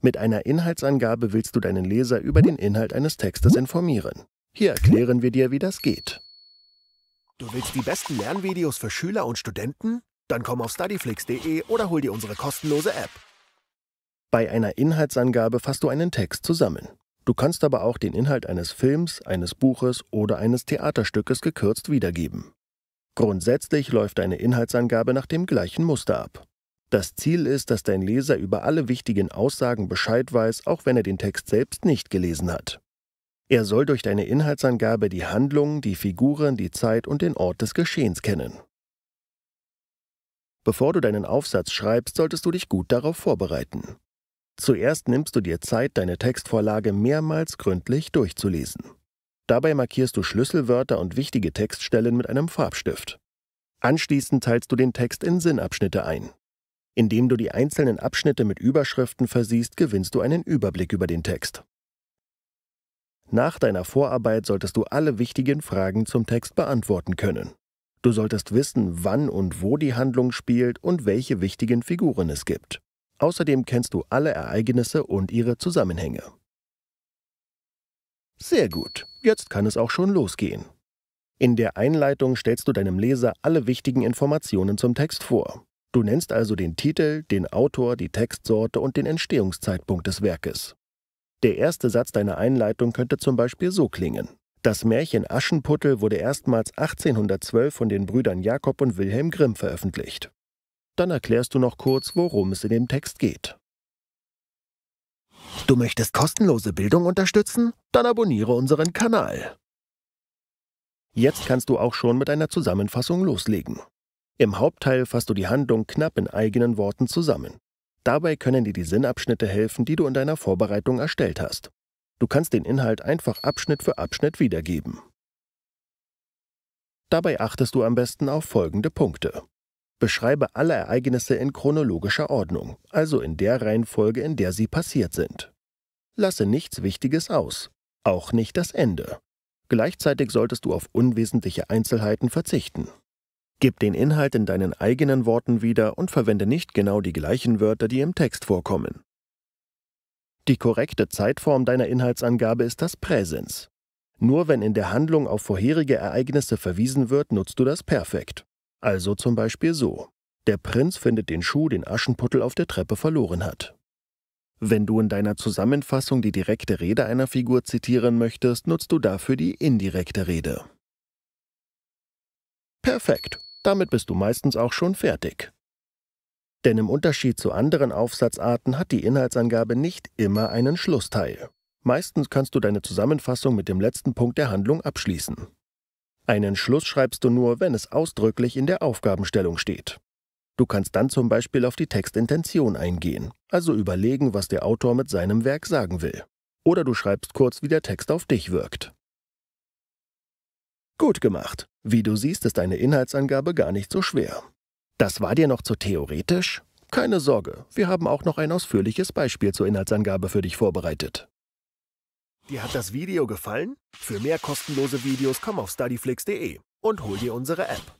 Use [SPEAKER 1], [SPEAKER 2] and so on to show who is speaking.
[SPEAKER 1] Mit einer Inhaltsangabe willst du deinen Leser über den Inhalt eines Textes informieren. Hier erklären wir dir, wie das geht. Du willst die besten Lernvideos für Schüler und Studenten? Dann komm auf studyflix.de oder hol dir unsere kostenlose App. Bei einer Inhaltsangabe fasst du einen Text zusammen. Du kannst aber auch den Inhalt eines Films, eines Buches oder eines Theaterstückes gekürzt wiedergeben. Grundsätzlich läuft eine Inhaltsangabe nach dem gleichen Muster ab. Das Ziel ist, dass dein Leser über alle wichtigen Aussagen Bescheid weiß, auch wenn er den Text selbst nicht gelesen hat. Er soll durch deine Inhaltsangabe die Handlung, die Figuren, die Zeit und den Ort des Geschehens kennen. Bevor du deinen Aufsatz schreibst, solltest du dich gut darauf vorbereiten. Zuerst nimmst du dir Zeit, deine Textvorlage mehrmals gründlich durchzulesen. Dabei markierst du Schlüsselwörter und wichtige Textstellen mit einem Farbstift. Anschließend teilst du den Text in Sinnabschnitte ein. Indem du die einzelnen Abschnitte mit Überschriften versiehst, gewinnst du einen Überblick über den Text. Nach deiner Vorarbeit solltest du alle wichtigen Fragen zum Text beantworten können. Du solltest wissen, wann und wo die Handlung spielt und welche wichtigen Figuren es gibt. Außerdem kennst du alle Ereignisse und ihre Zusammenhänge. Sehr gut, jetzt kann es auch schon losgehen. In der Einleitung stellst du deinem Leser alle wichtigen Informationen zum Text vor. Du nennst also den Titel, den Autor, die Textsorte und den Entstehungszeitpunkt des Werkes. Der erste Satz deiner Einleitung könnte zum Beispiel so klingen. Das Märchen Aschenputtel wurde erstmals 1812 von den Brüdern Jakob und Wilhelm Grimm veröffentlicht. Dann erklärst du noch kurz, worum es in dem Text geht. Du möchtest kostenlose Bildung unterstützen? Dann abonniere unseren Kanal. Jetzt kannst du auch schon mit einer Zusammenfassung loslegen. Im Hauptteil fasst du die Handlung knapp in eigenen Worten zusammen. Dabei können dir die Sinnabschnitte helfen, die du in deiner Vorbereitung erstellt hast. Du kannst den Inhalt einfach Abschnitt für Abschnitt wiedergeben. Dabei achtest du am besten auf folgende Punkte. Beschreibe alle Ereignisse in chronologischer Ordnung, also in der Reihenfolge, in der sie passiert sind. Lasse nichts Wichtiges aus, auch nicht das Ende. Gleichzeitig solltest du auf unwesentliche Einzelheiten verzichten. Gib den Inhalt in deinen eigenen Worten wieder und verwende nicht genau die gleichen Wörter, die im Text vorkommen. Die korrekte Zeitform deiner Inhaltsangabe ist das Präsens. Nur wenn in der Handlung auf vorherige Ereignisse verwiesen wird, nutzt du das Perfekt. Also zum Beispiel so. Der Prinz findet den Schuh, den Aschenputtel auf der Treppe verloren hat. Wenn du in deiner Zusammenfassung die direkte Rede einer Figur zitieren möchtest, nutzt du dafür die indirekte Rede. Perfekt. Damit bist du meistens auch schon fertig. Denn im Unterschied zu anderen Aufsatzarten hat die Inhaltsangabe nicht immer einen Schlussteil. Meistens kannst du deine Zusammenfassung mit dem letzten Punkt der Handlung abschließen. Einen Schluss schreibst du nur, wenn es ausdrücklich in der Aufgabenstellung steht. Du kannst dann zum Beispiel auf die Textintention eingehen, also überlegen, was der Autor mit seinem Werk sagen will. Oder du schreibst kurz, wie der Text auf dich wirkt. Gut gemacht. Wie du siehst, ist deine Inhaltsangabe gar nicht so schwer. Das war dir noch zu theoretisch? Keine Sorge, wir haben auch noch ein ausführliches Beispiel zur Inhaltsangabe für dich vorbereitet. Dir hat das Video gefallen? Für mehr kostenlose Videos komm auf studyflix.de und hol dir unsere App.